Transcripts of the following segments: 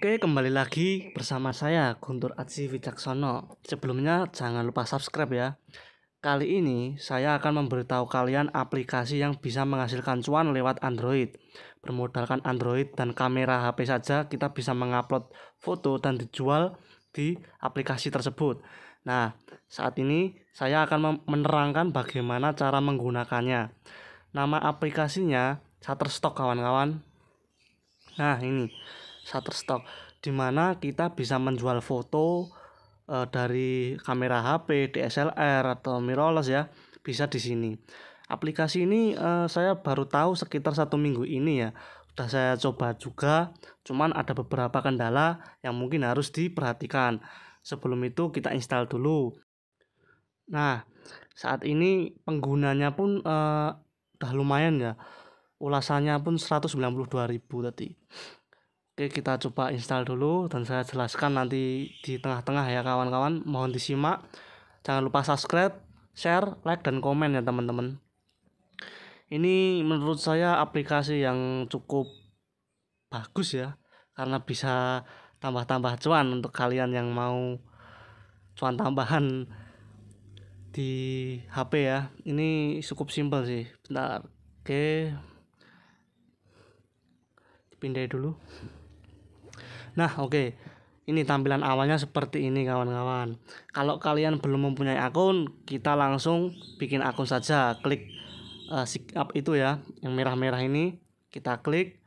Oke, kembali lagi bersama saya Guntur Aji Wicaksono. Sebelumnya jangan lupa subscribe ya. Kali ini saya akan memberitahu kalian aplikasi yang bisa menghasilkan cuan lewat Android. Bermodalkan Android dan kamera HP saja kita bisa mengupload foto dan dijual di aplikasi tersebut. Nah, saat ini saya akan menerangkan bagaimana cara menggunakannya. Nama aplikasinya Shutterstock kawan-kawan. Nah, ini Shutterstock mana kita bisa menjual foto e, dari kamera HP, DSLR atau mirrorless ya bisa di sini. Aplikasi ini e, saya baru tahu sekitar satu minggu ini ya. Sudah saya coba juga, cuman ada beberapa kendala yang mungkin harus diperhatikan. Sebelum itu kita install dulu. Nah, saat ini penggunanya pun e, udah lumayan ya. Ulasannya pun 192.000 tadi. Oke kita coba install dulu dan saya jelaskan nanti di tengah-tengah ya kawan-kawan mohon disimak jangan lupa subscribe share like dan komen ya teman-teman ini menurut saya aplikasi yang cukup bagus ya karena bisa tambah-tambah cuan untuk kalian yang mau cuan tambahan di HP ya ini cukup simpel sih bentar oke dipindai dulu Nah, oke. Okay. Ini tampilan awalnya seperti ini kawan-kawan. Kalau kalian belum mempunyai akun, kita langsung bikin akun saja. Klik uh, eh, sign up itu ya, yang merah-merah ini kita klik.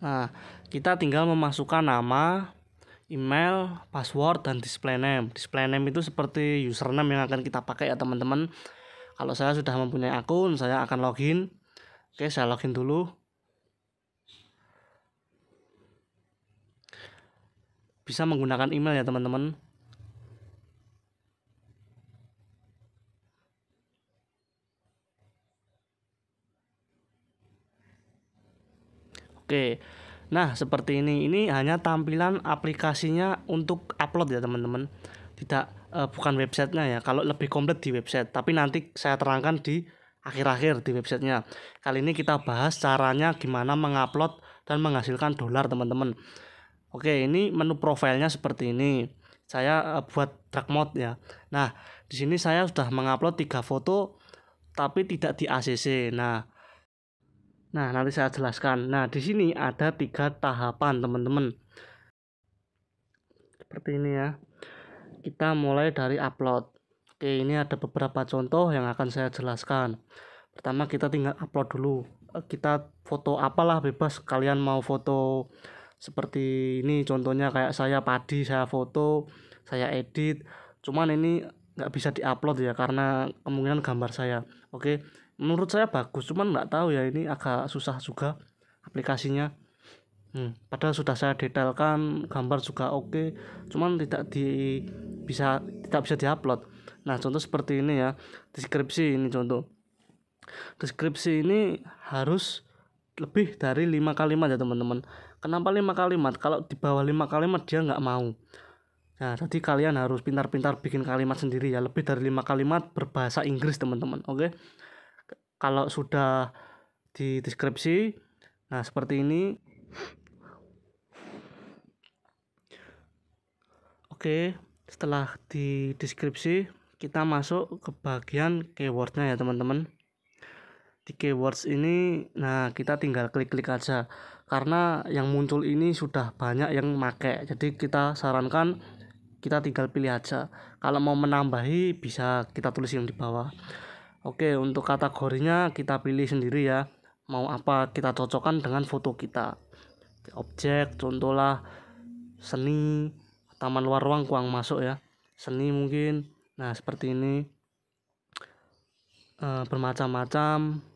Nah, kita tinggal memasukkan nama, email, password dan display name. Display name itu seperti username yang akan kita pakai ya teman-teman. Kalau saya sudah mempunyai akun, saya akan login. Oke, saya login dulu. bisa menggunakan email ya teman-teman oke nah seperti ini ini hanya tampilan aplikasinya untuk upload ya teman-teman tidak uh, bukan websitenya ya kalau lebih komplit di website tapi nanti saya terangkan di akhir-akhir di websitenya kali ini kita bahas caranya gimana mengupload dan menghasilkan dolar teman-teman oke ini menu profilnya seperti ini saya eh, buat dark mode ya nah di sini saya sudah mengupload tiga foto tapi tidak di ACC nah nah nanti saya jelaskan nah di sini ada tiga tahapan teman-teman seperti ini ya kita mulai dari upload oke ini ada beberapa contoh yang akan saya jelaskan pertama kita tinggal upload dulu eh, kita foto apalah bebas kalian mau foto seperti ini contohnya kayak saya padi saya foto saya edit cuman ini nggak bisa diupload ya karena kemungkinan gambar saya oke menurut saya bagus cuman nggak tahu ya ini agak susah juga aplikasinya hmm, padahal sudah saya detailkan gambar juga oke cuman tidak di bisa tidak bisa diupload nah contoh seperti ini ya deskripsi ini contoh deskripsi ini harus lebih dari lima kalimat ya teman-teman Kenapa lima kalimat? Kalau di bawah lima kalimat dia nggak mau. Nah, jadi kalian harus pintar-pintar bikin kalimat sendiri ya. Lebih dari lima kalimat berbahasa Inggris teman-teman. Oke. Kalau sudah di deskripsi, nah seperti ini. Oke, setelah di deskripsi kita masuk ke bagian keywordnya ya teman-teman di keywords ini nah kita tinggal klik-klik aja karena yang muncul ini sudah banyak yang make jadi kita sarankan kita tinggal pilih aja kalau mau menambahi bisa kita tulis yang di bawah oke untuk kategorinya kita pilih sendiri ya mau apa kita cocokkan dengan foto kita objek contohlah seni taman luar ruang kuang masuk ya seni mungkin nah seperti ini e, bermacam-macam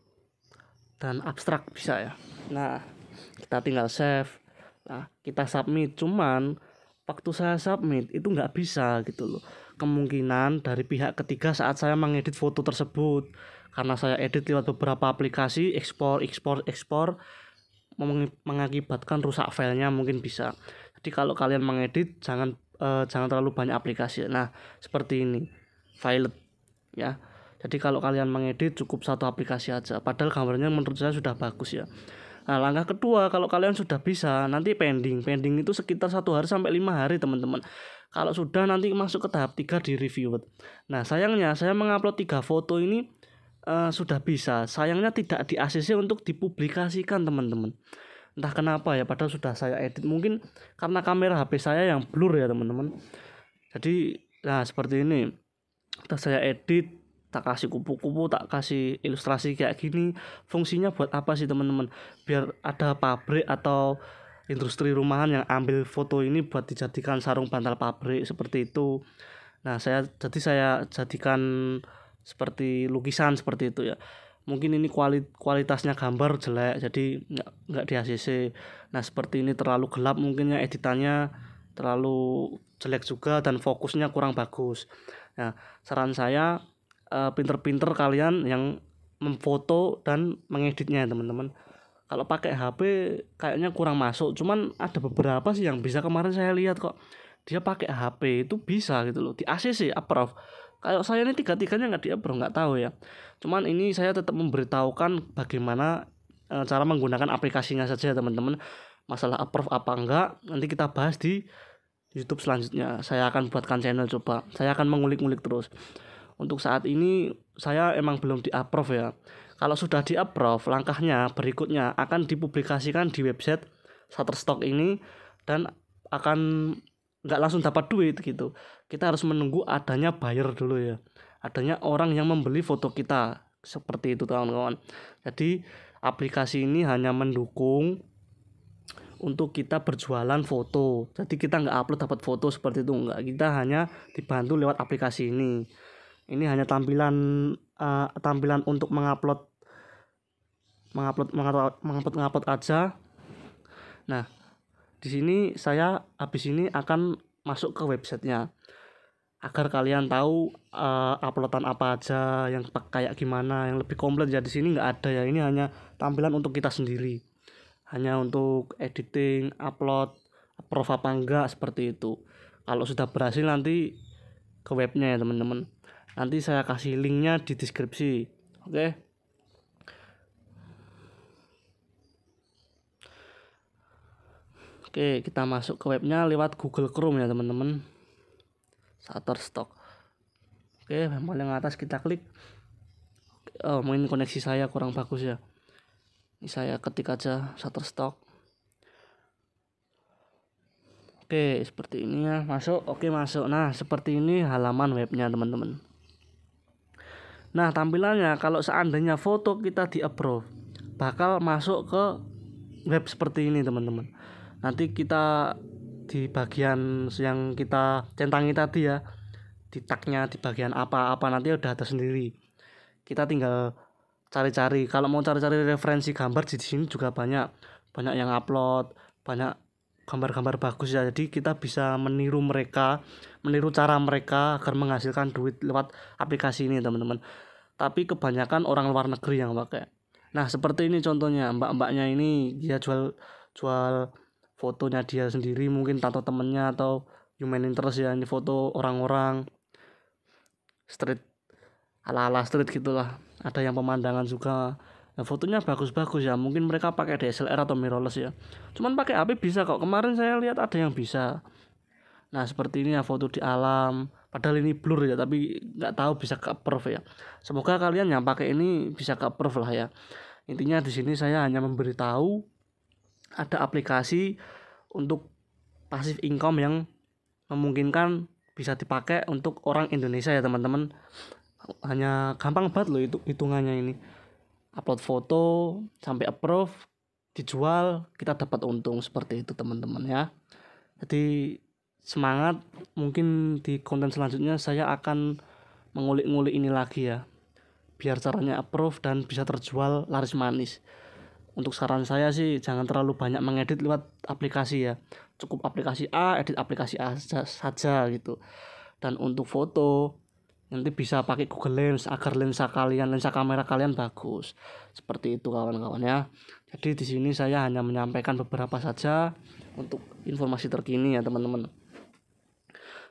dan abstrak bisa ya nah kita tinggal save nah kita submit cuman waktu saya submit itu nggak bisa gitu loh kemungkinan dari pihak ketiga saat saya mengedit foto tersebut karena saya edit lewat beberapa aplikasi ekspor ekspor ekspor mengakibatkan rusak filenya mungkin bisa jadi kalau kalian mengedit jangan eh, jangan terlalu banyak aplikasi nah seperti ini file ya jadi kalau kalian mengedit cukup satu aplikasi aja. Padahal gambarnya menurut saya sudah bagus ya. Nah, langkah kedua kalau kalian sudah bisa nanti pending. Pending itu sekitar satu hari sampai lima hari teman-teman. Kalau sudah nanti masuk ke tahap 3 di review. Nah sayangnya saya mengupload tiga foto ini uh, sudah bisa. Sayangnya tidak di ACC untuk dipublikasikan teman-teman. Entah kenapa ya padahal sudah saya edit mungkin karena kamera HP saya yang blur ya teman-teman. Jadi nah seperti ini. Kita saya edit tak kasih kupu-kupu tak kasih ilustrasi kayak gini fungsinya buat apa sih teman-teman biar ada pabrik atau industri rumahan yang ambil foto ini buat dijadikan sarung bantal pabrik seperti itu nah saya jadi saya jadikan seperti lukisan seperti itu ya mungkin ini kuali, kualitasnya gambar jelek jadi nggak nggak di ACC nah seperti ini terlalu gelap mungkin ya editannya terlalu jelek juga dan fokusnya kurang bagus. Nah, saran saya pinter eh, pinter-pinter kalian yang memfoto dan mengeditnya teman-teman kalau pakai HP kayaknya kurang masuk cuman ada beberapa sih yang bisa kemarin saya lihat kok dia pakai HP itu bisa gitu loh di ACC approve kalau saya ini tiga tiganya nggak dia bro nggak tahu ya cuman ini saya tetap memberitahukan bagaimana uh, cara menggunakan aplikasinya saja teman-teman masalah approve apa enggak nanti kita bahas di YouTube selanjutnya saya akan buatkan channel coba saya akan mengulik-ulik terus untuk saat ini saya emang belum di approve ya kalau sudah di approve langkahnya berikutnya akan dipublikasikan di website Shutterstock ini dan akan nggak langsung dapat duit gitu kita harus menunggu adanya buyer dulu ya adanya orang yang membeli foto kita seperti itu kawan-kawan jadi aplikasi ini hanya mendukung untuk kita berjualan foto jadi kita nggak upload dapat foto seperti itu nggak kita hanya dibantu lewat aplikasi ini ini hanya tampilan uh, tampilan untuk mengupload mengupload mengupload mengupload, mengupload aja nah di sini saya habis ini akan masuk ke websitenya agar kalian tahu uh, uploadan apa aja yang kayak gimana yang lebih komplit ya di sini nggak ada ya ini hanya tampilan untuk kita sendiri hanya untuk editing upload approve apa enggak seperti itu kalau sudah berhasil nanti ke webnya ya teman-teman nanti saya kasih linknya di deskripsi oke Oke, kita masuk ke webnya lewat Google Chrome ya teman-teman. Shutterstock. Oke, yang paling atas kita klik. Oh, mungkin koneksi saya kurang bagus ya. Ini saya ketik aja Shutterstock. Oke, seperti ini ya. Masuk, oke masuk. Nah, seperti ini halaman webnya teman-teman. Nah tampilannya kalau seandainya foto kita di approve bakal masuk ke web seperti ini teman-teman. Nanti kita di bagian yang kita centangi tadi ya di tagnya di bagian apa-apa nanti udah ada sendiri. Kita tinggal cari-cari. Kalau mau cari-cari referensi gambar di sini juga banyak. Banyak yang upload, banyak gambar-gambar bagus ya jadi kita bisa meniru mereka meniru cara mereka agar menghasilkan duit lewat aplikasi ini teman-teman tapi kebanyakan orang luar negeri yang pakai nah seperti ini contohnya mbak-mbaknya ini dia jual jual fotonya dia sendiri mungkin tato temennya atau human interest ya ini foto orang-orang street ala-ala street gitulah ada yang pemandangan juga nah, fotonya bagus-bagus ya mungkin mereka pakai DSLR atau mirrorless ya cuman pakai HP bisa kok kemarin saya lihat ada yang bisa nah seperti ini ya foto di alam padahal ini blur ya tapi nggak tahu bisa ke approve ya semoga kalian yang pakai ini bisa ke approve lah ya intinya di sini saya hanya memberitahu ada aplikasi untuk pasif income yang memungkinkan bisa dipakai untuk orang Indonesia ya teman-teman hanya gampang banget loh itu hitungannya ini upload foto sampai approve dijual kita dapat untung seperti itu teman-teman ya jadi semangat mungkin di konten selanjutnya saya akan mengulik-ngulik ini lagi ya biar caranya approve dan bisa terjual laris manis untuk saran saya sih jangan terlalu banyak mengedit lewat aplikasi ya cukup aplikasi A edit aplikasi A saja, saja gitu dan untuk foto nanti bisa pakai Google Lens agar lensa kalian lensa kamera kalian bagus seperti itu kawan-kawan ya jadi di sini saya hanya menyampaikan beberapa saja untuk informasi terkini ya teman-teman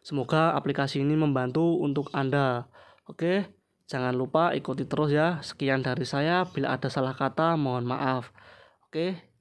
Semoga aplikasi ini membantu untuk Anda. Oke, jangan lupa ikuti terus ya. Sekian dari saya. Bila ada salah kata, mohon maaf. Oke,